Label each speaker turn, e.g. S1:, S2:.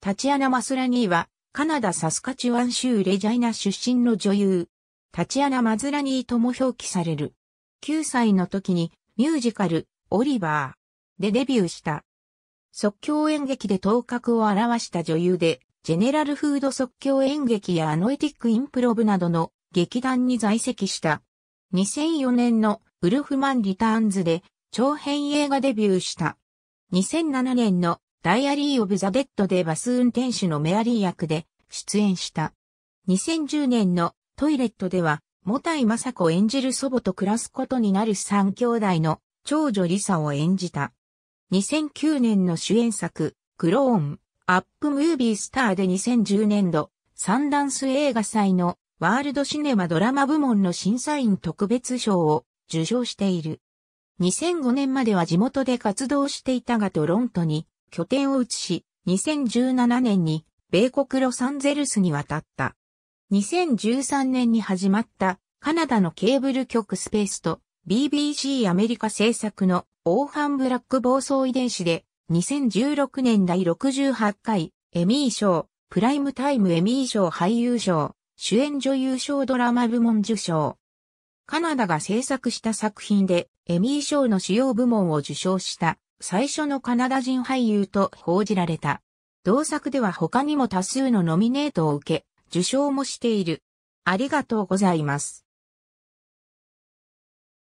S1: タチアナ・マスラニーは、カナダ・サスカチュワン州レジャイナ出身の女優、タチアナ・マズラニーとも表記される。9歳の時に、ミュージカル、オリバーでデビューした。即興演劇で頭角を表した女優で、ジェネラルフード即興演劇やアノエティックインプロブなどの劇団に在籍した。2004年のウルフマン・リターンズで長編映画デビューした。2007年のダイアリー・オブ・ザ・デッドでバス運転手のメアリー役で出演した。2010年のトイレットでは、モタイ・マサコ演じる祖母と暮らすことになる三兄弟の長女リサを演じた。2009年の主演作、クローン、アップムービースターで2010年度、サンダンス映画祭のワールドシネマドラマ部門の審査員特別賞を受賞している。2005年までは地元で活動していたがトロントに拠点を移し、2017年に米国ロサンゼルスに渡った。2013年に始まったカナダのケーブル局スペースと BBC アメリカ制作のオーハンブラック暴走遺伝子で2016年第68回エミー賞、プライムタイムエミー賞俳優賞、主演女優賞ドラマ部門受賞。カナダが制作した作品でエミー賞の主要部門を受賞した最初のカナダ人俳優と報じられた。同作では他にも多数のノミネートを受け、受賞もしている。ありがと
S2: うございます。